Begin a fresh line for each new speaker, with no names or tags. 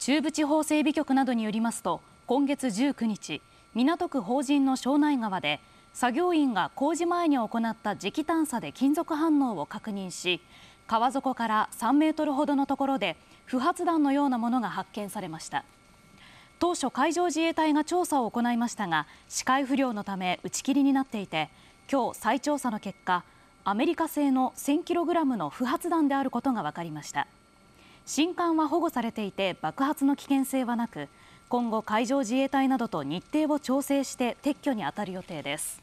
中部地方整備局などによりますと今月19日港区法人の庄内川で作業員が工事前に行った磁気探査で金属反応を確認し川底から3メートルほどのところで不発弾のようなものが発見されました当初海上自衛隊が調査を行いましたが視界不良のため打ち切りになっていて今日再調査の結果アメリカ製の1000キログラムの不発弾であることが分かりました新管は保護されていて爆発の危険性はなく今後、海上自衛隊などと日程を調整して撤去に当たる予定です。